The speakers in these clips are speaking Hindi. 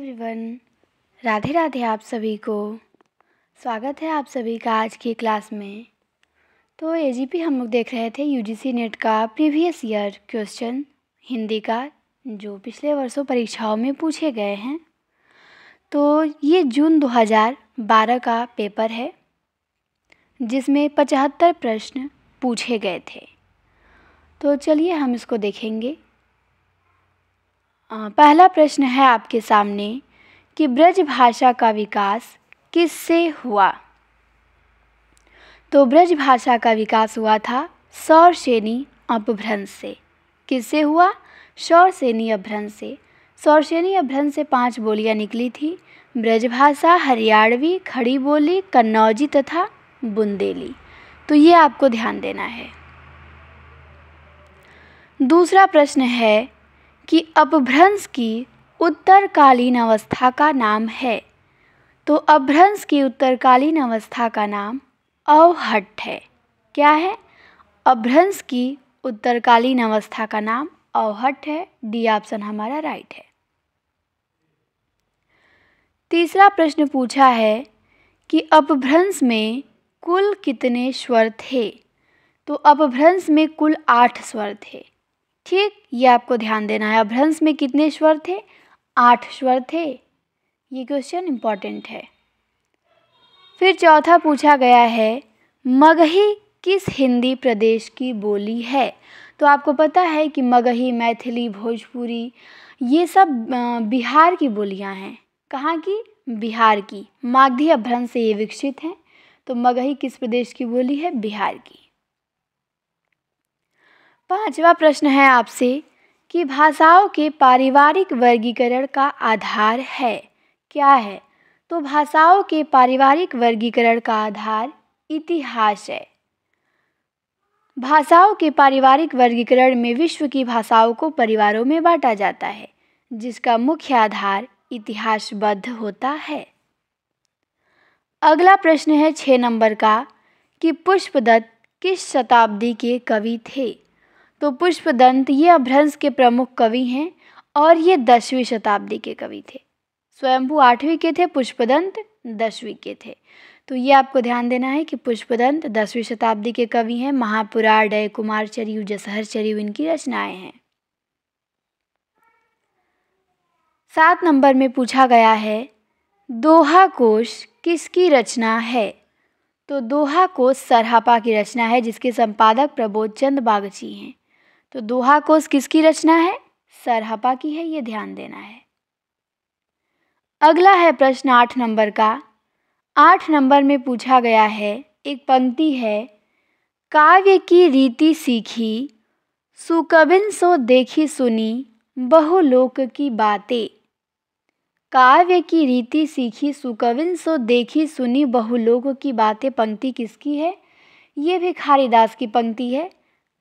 एवरीवन राधे राधे आप सभी को स्वागत है आप सभी का आज की क्लास में तो ए हम लोग देख रहे थे यूजीसी नेट e का प्रीवियस ईयर क्वेश्चन हिंदी का जो पिछले वर्षों परीक्षाओं में पूछे गए हैं तो ये जून 2012 का पेपर है जिसमें पचहत्तर प्रश्न पूछे गए थे तो चलिए हम इसको देखेंगे पहला प्रश्न है आपके सामने कि ब्रज भाषा का विकास किससे हुआ तो ब्रज भाषा का विकास हुआ था सौर सौरसेनी अपभ्रंश से किससे हुआ सौर सौरसेनी अपभ्रंश से सौर सौरसेनी अभ्रंश से पांच बोलियां निकली थी ब्रजभाषा हरियाणवी खड़ी बोली कन्नौजी तथा बुंदेली तो ये आपको ध्यान देना है दूसरा प्रश्न है कि अपभ्रंश की उत्तरकालीन अवस्था का नाम है तो अपभ्रंश की उत्तरकालीन अवस्था का नाम अवहट है क्या है अपभ्रंश की उत्तरकालीन अवस्था का नाम अवहट है डी ऑप्शन हमारा राइट है तीसरा प्रश्न पूछा है कि अपभ्रंश में कुल कितने स्वर थे तो अपभ्रंश में कुल आठ स्वर थे ठीक ये आपको ध्यान देना है अभ्रंश में कितने स्वर थे आठ स्वर थे ये क्वेश्चन इम्पॉर्टेंट है फिर चौथा पूछा गया है मगही किस हिंदी प्रदेश की बोली है तो आपको पता है कि मगही मैथिली भोजपुरी ये सब बिहार की बोलियां हैं कहाँ की बिहार की माघी अभ्रंश से ये विकसित हैं तो मगही किस प्रदेश की बोली है बिहार की पांचवा प्रश्न है आपसे कि भाषाओं के पारिवारिक वर्गीकरण का आधार है क्या है तो भाषाओं के पारिवारिक वर्गीकरण का आधार इतिहास है भाषाओं के पारिवारिक वर्गीकरण में विश्व की भाषाओं को परिवारों में बांटा जाता है जिसका मुख्य आधार इतिहासबद्ध होता है अगला प्रश्न है छः नंबर का कि पुष्पदत्त किस शताब्दी के कवि थे तो पुष्पदंत ये अभ्रंश के प्रमुख कवि हैं और ये दसवीं शताब्दी के कवि थे स्वयंभू आठवीं के थे पुष्पदंत दसवीं के थे तो ये आपको ध्यान देना है कि पुष्पदंत दसवीं शताब्दी के कवि हैं महापुरा डय कुमार चरिव जसहर चरिव इनकी रचनाएं हैं सात नंबर में पूछा गया है दोहा कोश किसकी रचना है तो दोहा कोश सरहापा की रचना है जिसके संपादक प्रबोध चंद बागची हैं तो दोहा कोश किसकी रचना है सरहपा की है ये ध्यान देना है अगला है प्रश्न आठ नंबर का आठ नंबर में पूछा गया है एक पंक्ति है काव्य की रीति सीखी सुकबिन सो देखी सुनी लोक की बातें काव्य की रीति सीखी सुकविन सो देखी सुनी बहुलोक की बातें पंक्ति किसकी है ये भी खारीदास की पंक्ति है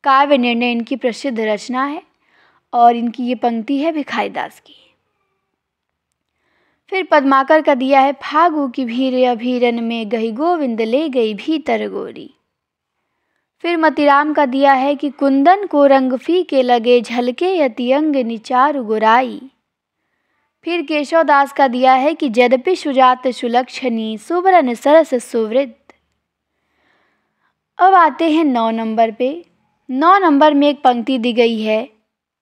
काव्य निर्णय इनकी प्रसिद्ध रचना है और इनकी ये पंक्ति है भिखाई दास की फिर पद्माकर का दिया है फागु की भीर अभीरन में गई गोविंद ले गई भीतर गोरी फिर मतिराम का दिया है कि कुंदन को रंग फी के लगे झलके अंग निचार गोराई फिर केशवदास का दिया है कि जदपि सुजात सुलक्षणी सुवरन सरस सुवृत अब आते हैं नौ नंबर पे नौ नंबर में एक पंक्ति दी गई है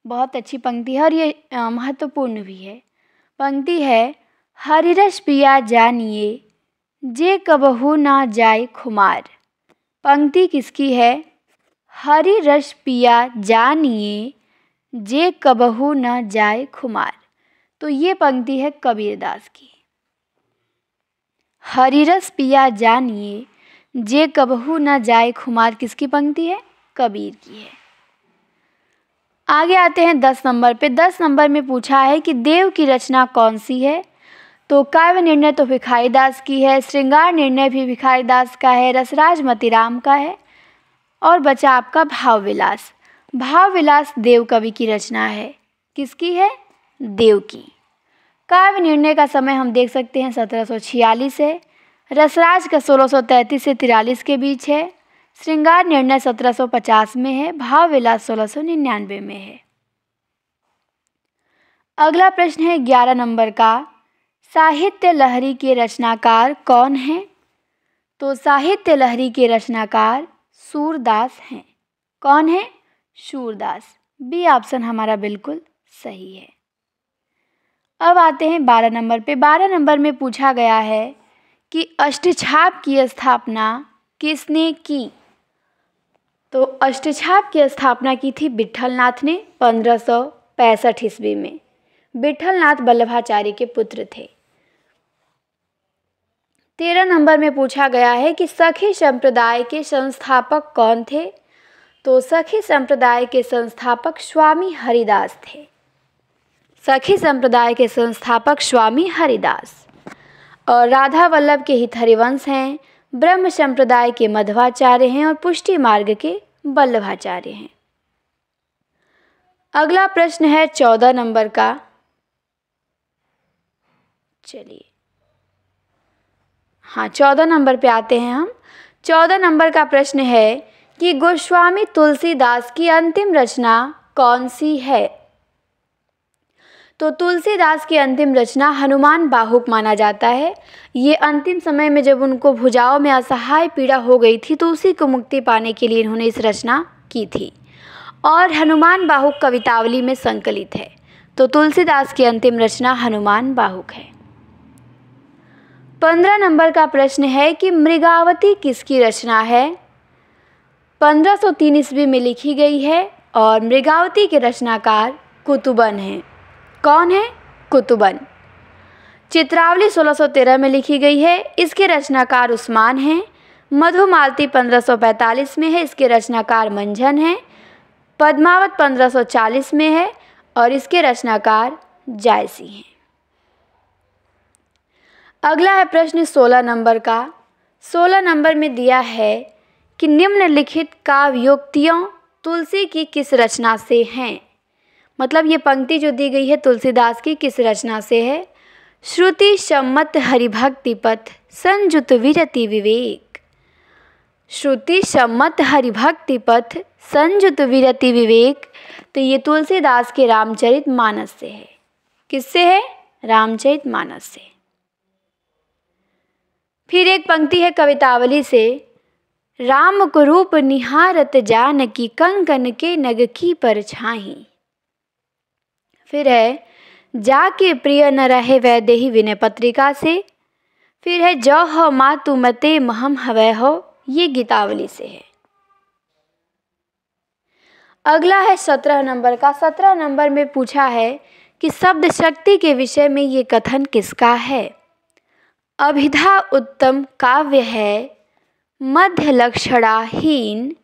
बहुत अच्छी पंक्ति है और ये महत्वपूर्ण भी है पंक्ति है हरिरस पिया जानिए जे कबहू ना जाए खुमार पंक्ति किसकी है हरि रस पिया जानिए जे कबहू न जाए खुमार तो ये पंक्ति है कबीरदास की हरिरस पिया जानिए जे कबहू न जाए खुमार किसकी पंक्ति है कबीर की है आगे आते हैं दस नंबर पे दस नंबर में पूछा है कि देव की रचना कौन सी है तो काव्य निर्णय तो भिखारी दास की है श्रृंगार निर्णय भी भिखारी दास का है रसराज मतीराम का है और बचा आपका भाव विलास भाव विलास देव कवि की रचना है किसकी है देव की काव्य निर्णय का समय हम देख सकते हैं 1746 है रसराज का 1633 से तिरालीस के बीच है श्रृंगार निर्णय 1750 में है भाव विलास 1699 में है अगला प्रश्न है 11 नंबर का साहित्य लहरी के रचनाकार कौन हैं तो साहित्य लहरी के रचनाकार सूरदास हैं कौन है सूरदास बी ऑप्शन हमारा बिल्कुल सही है अब आते हैं बारह नंबर पे बारह नंबर में पूछा गया है कि अष्टछाप की स्थापना किसने की तो अष्टछाप की स्थापना की थी नाथ ने पंद्रह सौ पैंसठ ईस्वी में बिठलनाथ वल्लभाचार्य के पुत्र थे तेरह नंबर में पूछा गया है कि सखी संप्रदाय के संस्थापक कौन थे तो सखी संप्रदाय के संस्थापक स्वामी हरिदास थे सखी संप्रदाय के संस्थापक स्वामी हरिदास और राधा वल्लभ के हित हरिवंश हैं ब्रह्म संप्रदाय के मध्वाचार्य हैं और पुष्टि मार्ग के बल्लभाचार्य हैं अगला प्रश्न है चौदह नंबर का चलिए हाँ चौदह नंबर पे आते हैं हम चौदह नंबर का प्रश्न है कि गोस्वामी तुलसीदास की अंतिम रचना कौन सी है तो तुलसीदास की अंतिम रचना हनुमान बाहुक माना जाता है ये अंतिम समय में जब उनको भुजाओं में असहाय पीड़ा हो गई थी तो उसी को मुक्ति पाने के लिए इन्होंने इस रचना की थी और हनुमान बाहुक कवितावली में संकलित है तो तुलसीदास की अंतिम रचना हनुमान बाहुक है पंद्रह नंबर का प्रश्न है कि मृगावती किसकी रचना है पंद्रह तीन ईस्वी में लिखी गई है और मृगावती के रचनाकार कुतुबन हैं कौन है कुतुबन चित्रावली 1613 में लिखी गई है इसके रचनाकार उस्मान हैं मधुमालती 1545 में है इसके रचनाकार मंझन हैं पद्मावत 1540 में है और इसके रचनाकार जायसी हैं अगला है प्रश्न 16 नंबर का 16 नंबर में दिया है कि निम्नलिखित काव्योक्तियों तुलसी की किस रचना से हैं मतलब ये पंक्ति जो दी गई है तुलसीदास की किस रचना से है श्रुति सम्मत हरिभक्ति पथ संयुत विरति विवेक श्रुति सम्मत हरिभक्ति पथ संजुत विरति विवेक तो ये तुलसीदास के रामचरित मानस से है किससे है रामचरित मानस से फिर एक पंक्ति है कवितावली से राम को रूप निहारत जान की कंकन के नग की पर छाही फिर है जाके प्रिय न रहे वह दे विनय पत्रिका से फिर है जौ हो मातु मते महम हवै हो ये गीतावली से है अगला है सत्रह नंबर का सत्रह नंबर में पूछा है कि शब्द शक्ति के विषय में ये कथन किसका है अभिधा उत्तम काव्य है मध्य लक्षणाहीन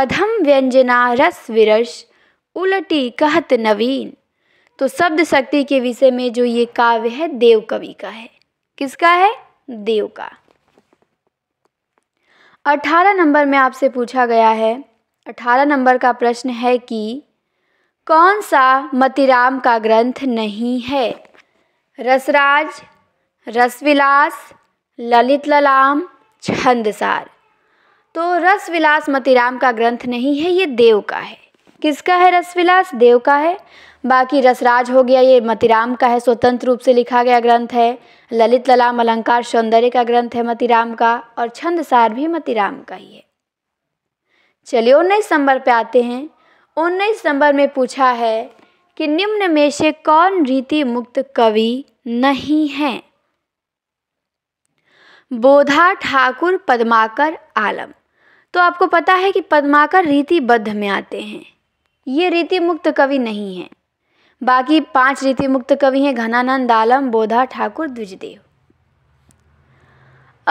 अधम व्यंजना रस विरस उलटी कहत नवीन तो शब्द शक्ति के विषय में जो ये काव्य है देव कवि का है किसका है देव का अठारह नंबर में आपसे पूछा गया है अठारह नंबर का प्रश्न है कि कौन सा मतिराम का ग्रंथ नहीं है रसराज रसविलास ललित ललाम छंदसार तो रसविलास मतिराम का ग्रंथ नहीं है ये देव का है किसका है रसविलास देव का है बाकी रसराज हो गया ये मतिराम का है स्वतंत्र रूप से लिखा गया ग्रंथ है ललित ललाम अलंकार सौंदर्य का ग्रंथ है मतिराम का और छंद सार भी मतिराम का ही है चलिए उन्नीस नंबर पे आते हैं उन्नीस नंबर में पूछा है कि निम्न में से कौन रीति मुक्त कवि नहीं है बोधा ठाकुर पद्माकर आलम तो आपको पता है कि पद्माकर रीतिबद्ध में आते हैं ये रीति मुक्त कवि नहीं हैं बाकी पांच रीति मुक्त कवि हैं घनानंद आलम बोधा ठाकुर द्विजदेव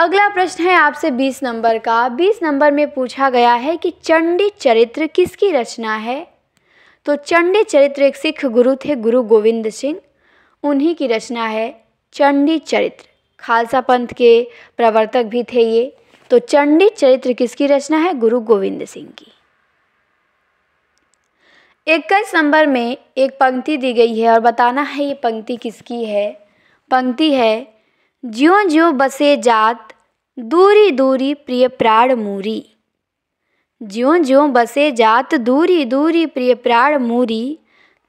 अगला प्रश्न है आपसे 20 नंबर का 20 नंबर में पूछा गया है कि चंडी चरित्र किसकी रचना है तो चंडी चरित्र एक सिख गुरु थे गुरु गोविंद सिंह उन्हीं की रचना है चंडी चरित्र खालसा पंथ के प्रवर्तक भी थे ये तो चंडी चरित्र किसकी रचना है गुरु गोविंद सिंह की इक्कीस नंबर में एक पंक्ति दी गई है और बताना है ये पंक्ति किसकी है पंक्ति है ज्यो ज्यो बसे जात दूरी दूरी प्रिय प्राण मूरी ज्यो ज्यो बसे जात दूरी दूरी प्रिय प्राण मूरी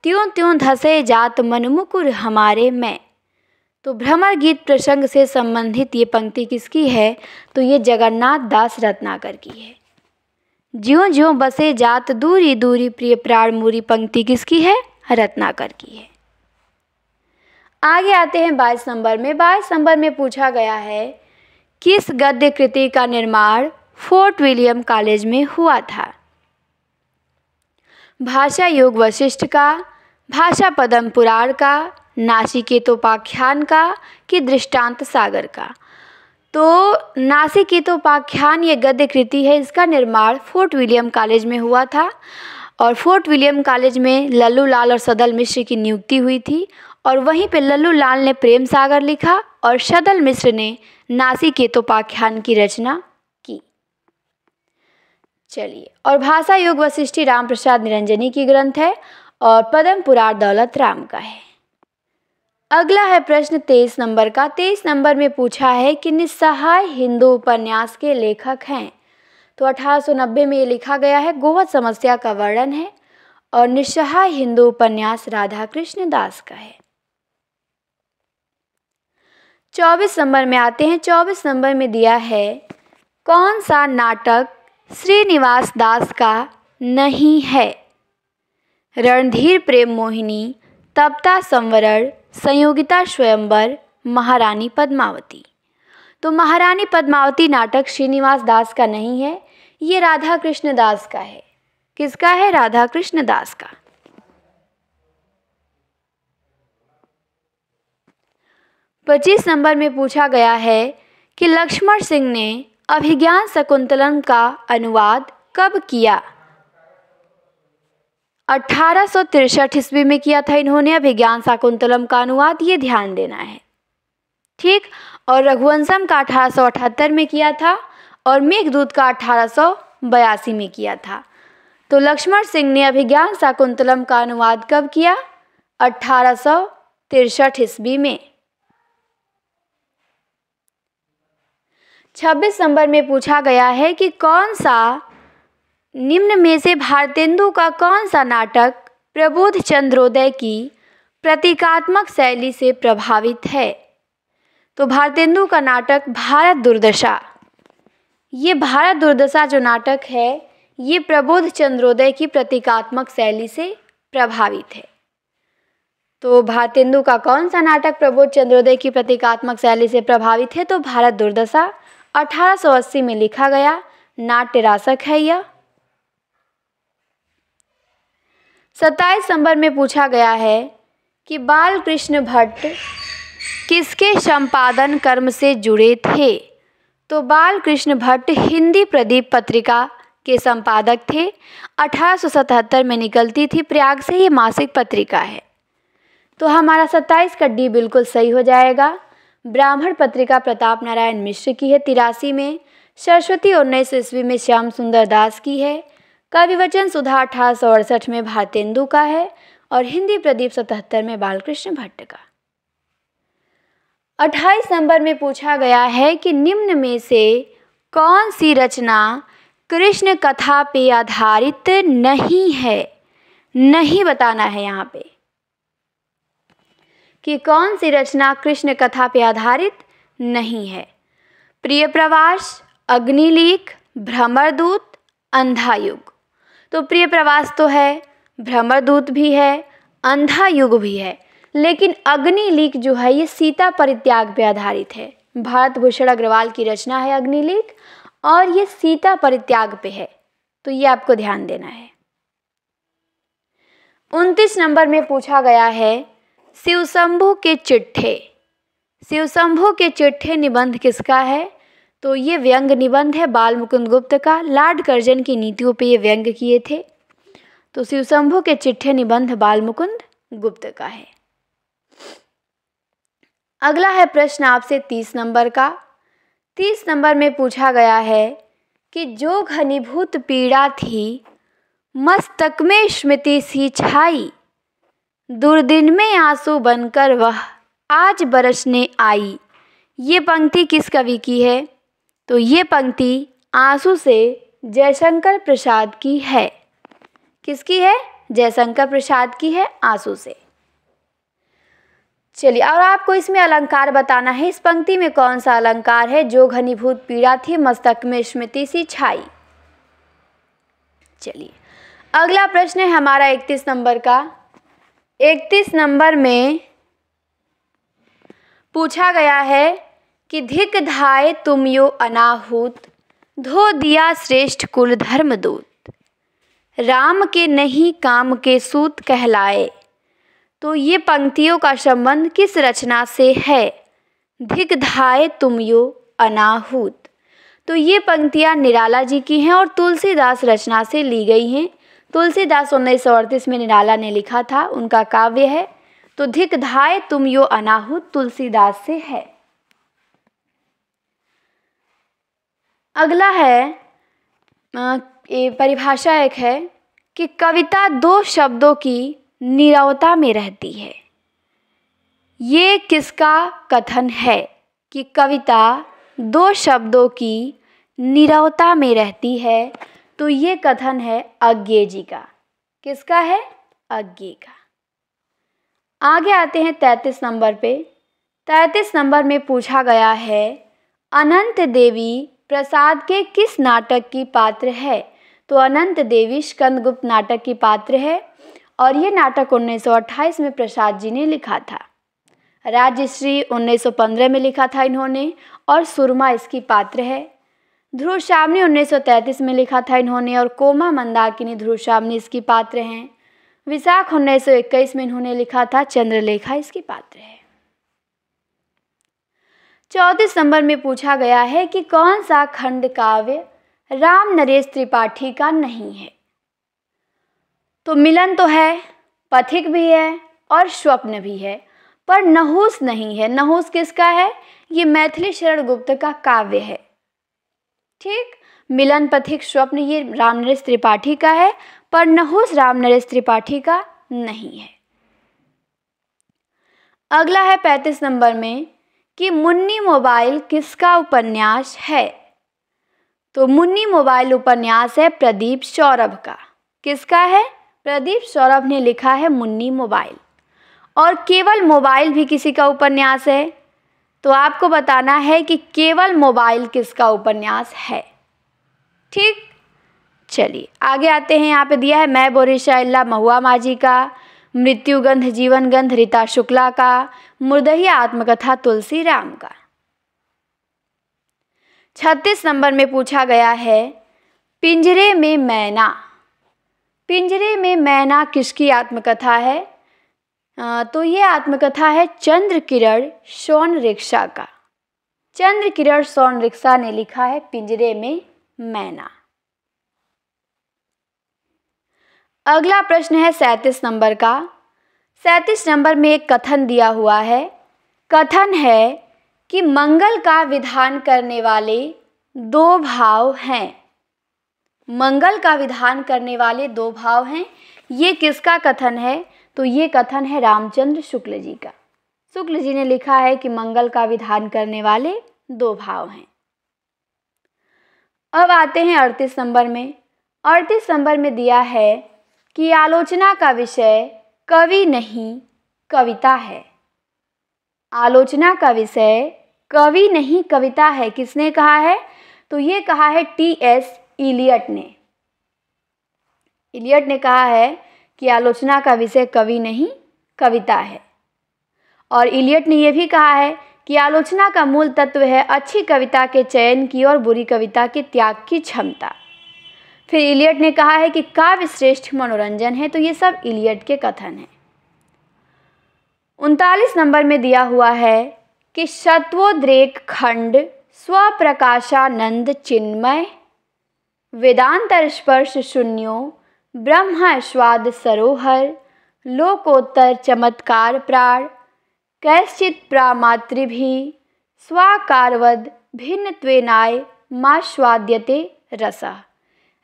त्यों त्यों धसे जात मनमुकुर हमारे मैं तो भ्रमर गीत प्रसंग से संबंधित ये पंक्ति किसकी है तो ये जगन्नाथ दास रत्नाकर की है ज्यों ज्यो बसे जात दूरी दूरी प्रिय प्राण मूरी पंक्ति किसकी है रत्नाकर की है आगे आते हैं बाईस नंबर में बाईस नंबर में पूछा गया है किस गद्य कृति का निर्माण फोर्ट विलियम कॉलेज में हुआ था भाषा योग वशिष्ठ का भाषा पदम पुराण का नासिकेतोपाख्यान का कि दृष्टांत सागर का तो नासिकितोपाख्यान ये गद्य कृति है इसका निर्माण फोर्ट विलियम कॉलेज में हुआ था और फोर्ट विलियम कॉलेज में लल्लू लाल और सदल मिश्र की नियुक्ति हुई थी और वहीं पे लल्लू लाल ने प्रेम सागर लिखा और सदल मिश्र ने नासिकेतोपाख्यान की रचना की चलिए और भाषा योग वशिष्ठी राम प्रसाद निरंजनी की ग्रंथ है और पदम पुरार दौलत राम का है अगला है प्रश्न तेईस नंबर का तेईस नंबर में पूछा है कि निस्सहाय हिंदू उपन्यास के लेखक हैं तो 1890 में ये लिखा गया है गोवध समस्या का वर्णन है और निस्सहाय हिंदू उपन्यास राधा कृष्ण दास का है चौबीस नंबर में आते हैं चौबीस नंबर में दिया है कौन सा नाटक श्रीनिवास दास का नहीं है रणधीर प्रेम मोहिनी तपता संवरण संयोगिता स्वयंवर महारानी पद्मावती तो महारानी पद्मावती नाटक श्रीनिवास दास का नहीं है ये राधा कृष्ण दास का है किसका है राधा कृष्ण दास का पच्चीस नंबर में पूछा गया है कि लक्ष्मण सिंह ने अभिज्ञान शकुंतलम का अनुवाद कब किया अठारह ईस्वी में किया था इन्होंने अभिज्ञान शाकुंतलम का अनुवाद ये ध्यान देना है ठीक और रघुवंशम का अठारह में किया था और मेघदूत का अठारह में किया था तो लक्ष्मण सिंह ने अभिज्ञान शाकुंतलम का अनुवाद कब किया अठारह ईस्वी में 26 नंबर में पूछा गया है कि कौन सा निम्न में से भारतेंदु का कौन सा नाटक प्रबोध चंद्रोदय की प्रतीकात्मक शैली से प्रभावित है तो भारतेंदु का नाटक भारत दुर्दशा ये भारत दुर्दशा जो नाटक है ये प्रबोध चंद्रोदय की प्रतीकात्मक शैली से प्रभावित है तो भारतेंदु का कौन सा नाटक प्रबोध चंद्रोदय की प्रतीकात्मक शैली से प्रभावित है तो भारत दुर्दशा 1880 में लिखा गया नाट्य रासक है यह सत्ताईस नंबर में पूछा गया है कि बाल कृष्ण भट्ट किसके संपादन कर्म से जुड़े थे तो बाल कृष्ण भट्ट हिंदी प्रदीप पत्रिका के संपादक थे 1877 में निकलती थी प्रयाग से ये मासिक पत्रिका है तो हमारा 27 का डी बिल्कुल सही हो जाएगा ब्राह्मण पत्रिका प्रताप नारायण मिश्र की है तिरासी में सरस्वती उन्नीस ईस्वी में श्याम सुंदर दास की है का विवचन सुधा अठारह में भारतेंदु का है और हिंदी प्रदीप सतहत्तर में बालकृष्ण भट्ट का 28 नंबर में पूछा गया है कि निम्न में से कौन सी रचना कृष्ण कथा पे आधारित नहीं है नहीं बताना है यहाँ पे कि कौन सी रचना कृष्ण कथा पे आधारित नहीं है प्रिय प्रवास अग्निलीक भ्रमरदूत अंधायुग तो प्रिय प्रवास तो है भ्रमरदूत भी है अंधा युग भी है लेकिन अग्निलीक जो है ये सीता परित्याग पे आधारित है भारत भूषण अग्रवाल की रचना है अग्निलीक और ये सीता परित्याग पे है तो ये आपको ध्यान देना है उनतीस नंबर में पूछा गया है शिवशंभु के चिट्ठे शिवशंभु के चिट्ठे निबंध किसका है तो ये व्यंग निबंध है बाल मुकुंद गुप्त का लाड कर्जन की नीतियों पे ये व्यंग किए थे तो शिवशंभु के चिट्ठे निबंध बाल मुकुंद गुप्त का है अगला है प्रश्न आपसे तीस नंबर का तीस नंबर में पूछा गया है कि जो घनीभूत पीड़ा थी मस्तक में स्मृति सी छाई दुर्दिन में आंसू बनकर वह आज बरसने आई ये पंक्ति किस कवि की है तो ये पंक्ति आंसू से जयशंकर प्रसाद की है किसकी है जयशंकर प्रसाद की है आंसू से चलिए और आपको इसमें अलंकार बताना है इस पंक्ति में कौन सा अलंकार है जो घनीभूत पीड़ा थी मस्तक में स्मृति सी छाई चलिए अगला प्रश्न है हमारा इकतीस नंबर का इकतीस नंबर में पूछा गया है कि धिक धाय तुम यो अनाहूत धो दिया श्रेष्ठ कुल धर्मदूत राम के नहीं काम के सूत कहलाए तो ये पंक्तियों का संबंध किस रचना से है धिक धाय तुम यो अनाहूत तो ये पंक्तियाँ निराला जी की हैं और तुलसीदास रचना से ली गई हैं तुलसीदास उन्नीस सौ अड़तीस में निराला ने लिखा था उनका काव्य है तो धिक धाय तुम यो अनाहूत तुलसीदास से है अगला है ये परिभाषा एक है कि कविता दो शब्दों की निरवता में रहती है ये किसका कथन है कि कविता दो शब्दों की निरवता में रहती है तो ये कथन है अज्ञे जी का किसका है अज्ञे का आगे आते हैं तैंतीस नंबर पे तैतीस नंबर में पूछा गया है अनंत देवी प्रसाद के किस नाटक की पात्र है तो अनंत देवी स्कंदगुप्त नाटक की पात्र है और ये नाटक 1928 में प्रसाद जी ने लिखा था राजश्री 1915 में लिखा था इन्होंने और सुरमा इसकी पात्र है ध्रुव शामनी उन्नीस में लिखा था इन्होंने और कोमा मंदाकिनी ध्रुव श्यामी इसकी पात्र हैं विशाख 1921 में इन्होंने लिखा था चंद्रलेखा इसकी पात्र है चौतीस नंबर में पूछा गया है कि कौन सा खंड काव्य राम नरेश त्रिपाठी का नहीं है तो मिलन तो है पथिक भी है और स्वप्न भी है पर नहुस नहीं है नहुस किसका है ये मैथिली शरण गुप्त का काव्य है ठीक मिलन पथिक स्वप्न ये राम नरेश त्रिपाठी का है पर नहुस नरेश त्रिपाठी का नहीं है अगला है पैंतीस नंबर में कि मुन्नी मोबाइल किसका उपन्यास है तो मुन्नी मोबाइल उपन्यास है प्रदीप सौरभ का किसका है प्रदीप सौरभ ने लिखा है मुन्नी मोबाइल और केवल मोबाइल भी किसी का उपन्यास है तो आपको बताना है कि केवल मोबाइल किसका उपन्यास है ठीक चलिए आगे आते हैं यहाँ पे दिया है मैं बोरिशा महुआ माझी का मृत्युगंध जीवनगंध रीता शुक्ला का मुर्दही आत्मकथा तुलसी राम का छत्तीस नंबर में पूछा गया है पिंजरे में मैना पिंजरे में मैना किसकी आत्मकथा है आ, तो ये आत्मकथा है चंद्र किरण सोन रिक्शा का चंद्र किरण सोन रिक्शा ने लिखा है पिंजरे में मैना अगला प्रश्न है सैंतीस नंबर का सैंतीस नंबर में एक कथन दिया हुआ है कथन है कि मंगल का विधान करने वाले दो भाव हैं मंगल का विधान करने वाले दो भाव हैं ये किसका कथन है तो ये कथन है रामचंद्र शुक्ल जी का शुक्ल जी ने लिखा है कि मंगल का विधान करने वाले दो भाव हैं अब आते हैं अड़तीस नंबर में अड़तीस नंबर में दिया है कि आलोचना का विषय कवि नहीं कविता है आलोचना का विषय कवि नहीं कविता है किसने कहा है तो ये कहा है टी एस इलियट ने इलियट ने कहा है कि आलोचना का विषय कवि नहीं कविता है और इलियट ने यह भी कहा है कि आलोचना का मूल तत्व है अच्छी कविता के चयन की और बुरी कविता के त्याग की क्षमता फिर इलियट ने कहा है कि काव्य श्रेष्ठ मनोरंजन है तो ये सब इलियट के कथन हैं उनतालीस नंबर में दिया हुआ है कि शत्वोद्रेक खंड स्वप्रकाशानंद चिन्मय वेदांतर स्पर्श शून्यो ब्रह्म स्वाद सरोहर लोकोत्तर चमत्कार प्राण कैश्चित प्रामातृ भी स्वाकारवद भिन्नत्वेनाय माश्वाद्यते रसा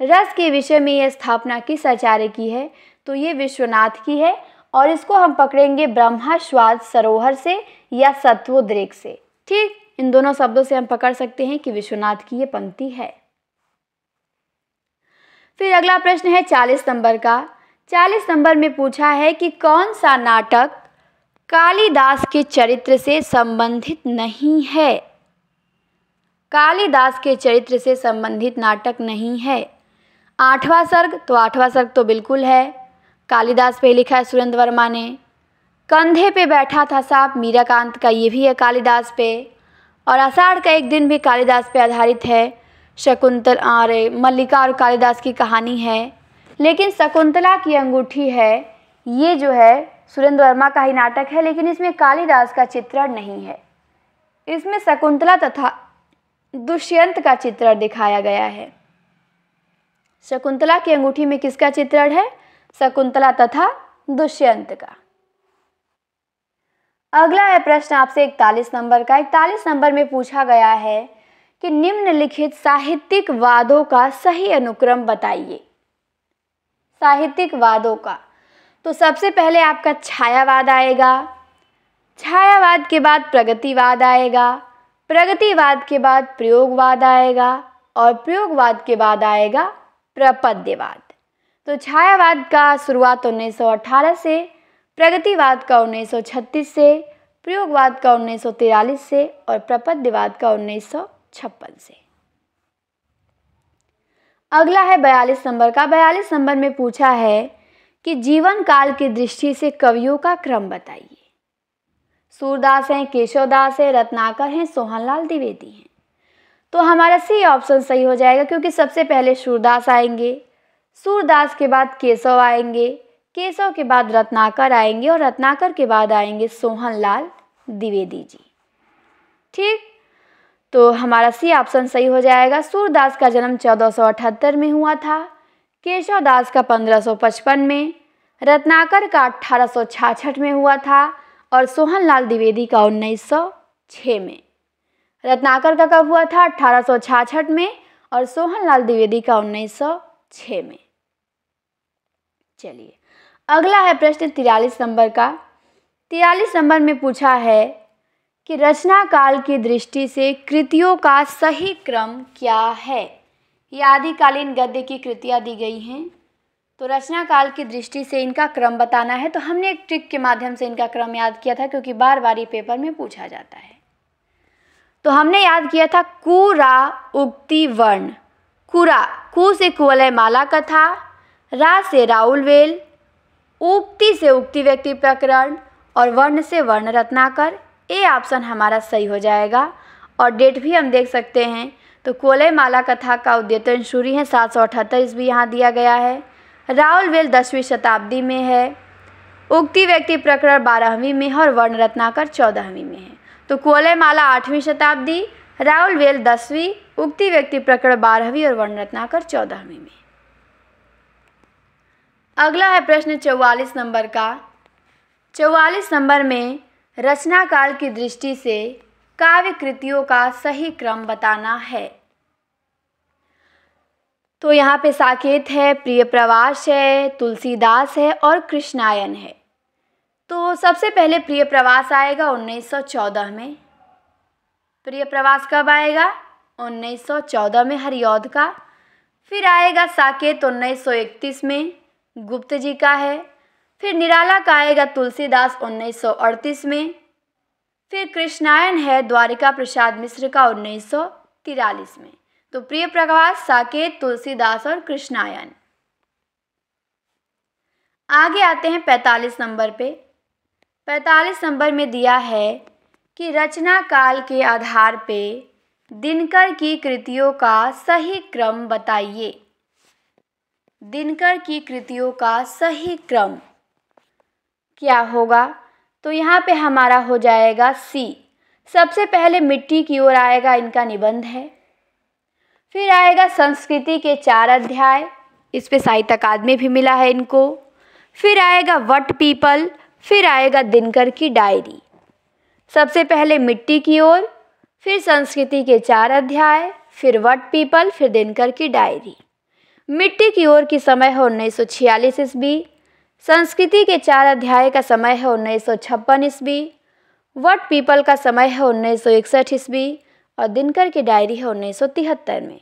रस के विषय में यह स्थापना किस आचार्य की है तो ये विश्वनाथ की है और इसको हम पकड़ेंगे ब्रह्मा स्वाद सरोहर से या सत्वोद्रेक से ठीक इन दोनों शब्दों से हम पकड़ सकते हैं कि विश्वनाथ की ये पंक्ति है फिर अगला प्रश्न है चालीस नंबर का चालीस नंबर में पूछा है कि कौन सा नाटक कालिदास के चरित्र से संबंधित नहीं है कालिदास के चरित्र से संबंधित नाटक नहीं है आठवां सर्ग तो आठवां सर्ग तो बिल्कुल है कालिदास पे लिखा है सुरेंद्र वर्मा ने कंधे पे बैठा था साहब मीराकांत का ये भी है कालिदास पे और आषाढ़ का एक दिन भी कालिदास पे आधारित है शकुंतल और मल्लिका और कालिदास की कहानी है लेकिन शकुंतला की अंगूठी है ये जो है सुरेंद्र वर्मा का ही नाटक है लेकिन इसमें कालिदास का चित्रण नहीं है इसमें शकुंतला तथा दुष्यंत का चित्रण दिखाया गया है शकुंतला की अंगूठी में किसका चित्रण है शकुंतला तथा दुष्यंत का अगला है प्रश्न आपसे इकतालीस नंबर का इकतालीस नंबर में पूछा गया है कि निम्नलिखित साहित्यिक वादों का सही अनुक्रम बताइए साहित्यिक वादों का तो सबसे पहले आपका छायावाद आएगा छायावाद के बाद प्रगतिवाद आएगा प्रगतिवाद के बाद प्रयोगवाद आएगा और प्रयोगवाद के बाद आएगा प्रपद्यवाद तो छायावाद का शुरुआत 1918 से प्रगतिवाद का 1936 से प्रयोगवाद का 1943 से और प्रपद्यवाद का 1956 से अगला है बयालीस नंबर का बयालीस नंबर में पूछा है कि जीवन काल की दृष्टि से कवियों का क्रम बताइए सूरदास हैं केशवदास हैं रत्नाकर हैं सोहनलाल द्विवेदी हैं तो हमारा सी ऑप्शन सही हो जाएगा क्योंकि सबसे पहले सूरदास आएंगे सूरदास के बाद केशव आएंगे केशव के बाद रत्नाकर आएंगे और रत्नाकर के बाद आएंगे सोहन लाल द्विवेदी जी ठीक तो हमारा सी ऑप्शन सही हो जाएगा सूरदास का जन्म चौदह में हुआ था केशव दास का 1555 में रत्नाकर का 1866 में हुआ था और सोहनलाल द्विवेदी का 1906 में रत्नाकर का कब हुआ था अठारह में और सोहनलाल द्विवेदी का 1906 में चलिए अगला है प्रश्न तिरालीस नंबर का तिरालीस नंबर में पूछा है कि रचना काल की दृष्टि से कृतियों का सही क्रम क्या है ये आदिकालीन गद्य की कृतियाँ दी गई हैं तो रचना काल की दृष्टि से इनका क्रम बताना है तो हमने एक ट्रिक के माध्यम से इनका क्रम याद किया था क्योंकि बार बार ये पेपर में पूछा जाता है तो हमने याद किया था कुरा उक्ति वर्ण कुरा कु से कुवलय माला कथा रा से राहुल वेल उक्ति से उक्ति व्यक्ति प्रकरण और वर्ण से वर्ण रत्नाकर ए ऑप्शन हमारा सही हो जाएगा और डेट भी हम देख सकते हैं तो कोले माला कथा का उद्यतन सूरी है सात सौ अठहत्तर ईस्वी यहाँ दिया गया है राहुल वेल दसवीं शताब्दी में है उक्ति व्यक्ति प्रकरण बारहवीं में है और वर्ण रत्नाकर चौदहवीं में है तो कोलेमाला आठवीं शताब्दी राहुल वेल दसवीं उक्ति व्यक्ति प्रकरण बारहवीं और वर्णरत्नाकर चौदहवीं में अगला है प्रश्न चौवालीस नंबर का चौवालीस नंबर में रचनाकाल की दृष्टि से काव्य कृतियों का सही क्रम बताना है तो यहाँ पे साकेत है प्रिय प्रवास है तुलसीदास है और कृष्णायन है तो सबसे पहले प्रिय प्रवास आएगा 1914 में प्रिय प्रवास कब आएगा 1914 में हरियोद का फिर आएगा साकेत 1931 में गुप्त जी का है फिर निराला का आएगा तुलसीदास 1938 में फिर कृष्णायन है द्वारिका प्रसाद मिश्र का उन्नीस में तो प्रिय प्रवास साकेत तुलसीदास और कृष्णायन आगे आते हैं 45 नंबर पे पैंतालीस नंबर में दिया है कि रचना काल के आधार पे दिनकर की कृतियों का सही क्रम बताइए दिनकर की कृतियों का सही क्रम क्या होगा तो यहाँ पे हमारा हो जाएगा सी सबसे पहले मिट्टी की ओर आएगा इनका निबंध है फिर आएगा संस्कृति के चार अध्याय इस पे साहित्य अकादमी भी मिला है इनको फिर आएगा वट पीपल फिर आएगा दिनकर की डायरी सबसे पहले मिट्टी की ओर फिर संस्कृति के चार अध्याय फिर वट पीपल फिर दिनकर की डायरी मिट्टी की ओर की समय है उन्नीस सौ छियालीस ईस्वी संस्कृति के चार अध्याय का समय है उन्नीस सौ छप्पन ईस्वी वट पीपल का समय है उन्नीस सौ इकसठ ईस्वी और दिनकर की डायरी है उन्नीस सौ तिहत्तर में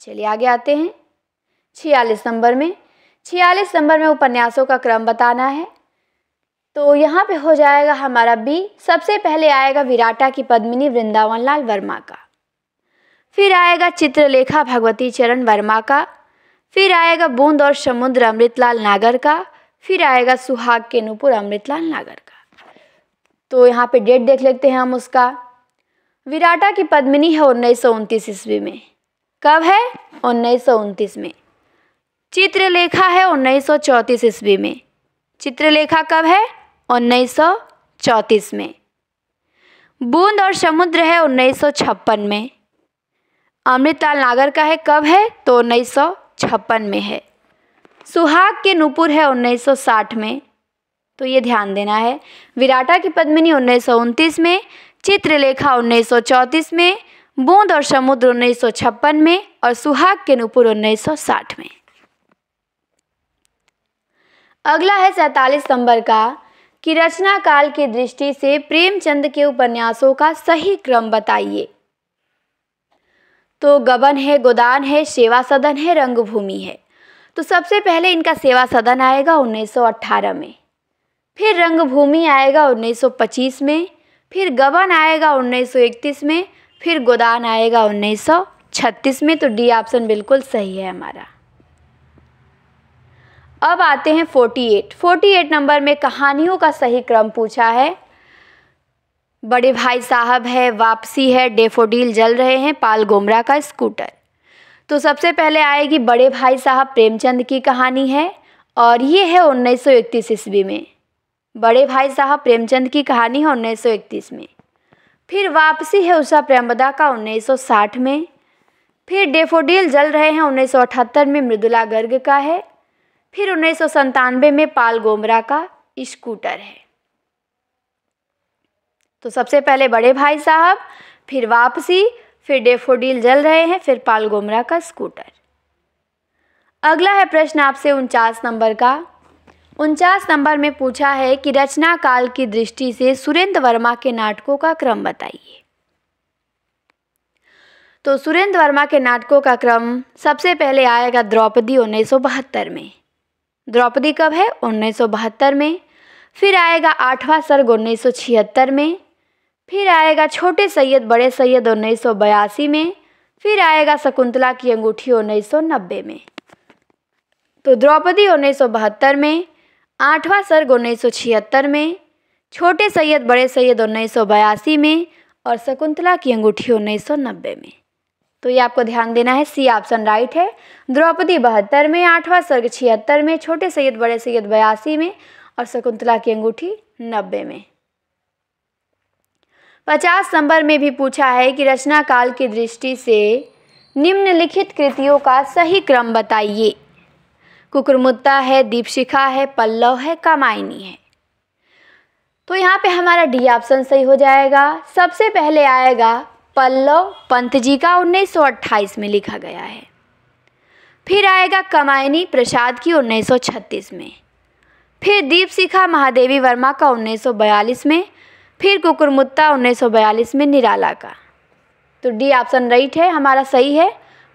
चलिए आगे आते हैं छियालीस नंबर में छियालीस नंबर में उपन्यासों का क्रम बताना है तो यहाँ पे हो जाएगा हमारा बी सबसे पहले आएगा विराटा की पद्मिनी वृंदावन लाल वर्मा का फिर आएगा चित्रलेखा भगवती चरण वर्मा का फिर आएगा बूंद और समुद्र अमृतलाल नागर का फिर आएगा सुहाग के नूपुर अमृतलाल नागर का तो यहाँ पे डेट देख लेते हैं हम उसका विराटा की पद्मिनी है उन्नीस ईस्वी में कब है उन्नीस में चित्रलेखा है उन्नीस सौ चौंतीस ईस्वी में चित्रलेखा कब है उन्नीस सौ चौंतीस में बूंद और समुद्र है उन्नीस सौ छप्पन में अमृतलाल नागर का है कब है तो उन्नीस सौ छप्पन में है सुहाग के नूपुर है 1960 में तो ये ध्यान देना है विराटा की पद्मिनी उन्नीस में चित्रलेखा 1934 में बूंद और समुद्र छप्पन में और सुहाग के नूपुर साठ में अगला है सैंतालीस नंबर का कि रचना काल की दृष्टि से प्रेमचंद के उपन्यासों का सही क्रम बताइए तो गबन है गोदान है सेवा सदन है रंगभूमि है तो सबसे पहले इनका सेवा सदन आएगा 1918 में फिर रंगभूमि आएगा 1925 में फिर गबन आएगा 1931 में फिर गोदान आएगा 1936 में तो डी ऑप्शन बिल्कुल सही है हमारा अब आते हैं 48 48 नंबर में कहानियों का सही क्रम पूछा है बड़े भाई साहब है वापसी है डेफोडील जल रहे हैं पाल गोमरा का स्कूटर तो सबसे पहले आएगी बड़े भाई साहब प्रेमचंद की कहानी है और ये है उन्नीस सौ इकतीस ईस्वी में बड़े भाई साहब प्रेमचंद की कहानी है उन्नीस सौ इकतीस में फिर वापसी है उषा प्रेमदा का उन्नीस सौ साठ में फिर डेफोडील जल रहे हैं उन्नीस सौ अठहत्तर में मृदुला गर्ग का है फिर उन्नीस सौ संतानवे में पाल गोमरा का स्कूटर है तो सबसे पहले बड़े भाई साहब फिर वापसी फिर डेफोडील जल रहे हैं फिर पाल गोमरा का स्कूटर अगला है प्रश्न आपसे उनचास नंबर का उनचास नंबर में पूछा है कि रचना काल की दृष्टि से सुरेंद्र वर्मा के नाटकों का क्रम बताइए तो सुरेंद्र वर्मा के नाटकों का क्रम सबसे पहले आएगा द्रौपदी उन्नीस में द्रौपदी कब है उन्नीस में फिर आएगा आठवां सर्ग उन्नीस में फिर आएगा छोटे सैयद बड़े सैयद उन्नीस में फिर आएगा शकुंतला की अंगूठी उन्नीस में तो द्रौपदी उन्नीस में आठवां सर्ग उन्नीस में छोटे सैयद बड़े सैयद उन्नीस में और शकुंतला की अंगूठी उन्नीस में तो ये आपको ध्यान देना है सी ऑप्शन राइट है द्रौपदी बहत्तर में आठवां स्वर्ग छिहत्तर में छोटे सैयद बड़े सैयद बयासी में और शकुंतला की अंगूठी नब्बे में पचास नंबर में भी पूछा है कि रचना काल की दृष्टि से निम्नलिखित कृतियों का सही क्रम बताइए कुकुरमुत्ता है दीपशिखा है पल्लव है कामायनी है तो यहाँ पे हमारा डी ऑप्शन सही हो जाएगा सबसे पहले आएगा पल्लव पंत जी का 1928 में लिखा गया है फिर आएगा कमायनी प्रसाद की 1936 में फिर दीप शिखा महादेवी वर्मा का 1942 में फिर कुकुरमुत्ता 1942 में निराला का तो डी ऑप्शन राइट है हमारा सही है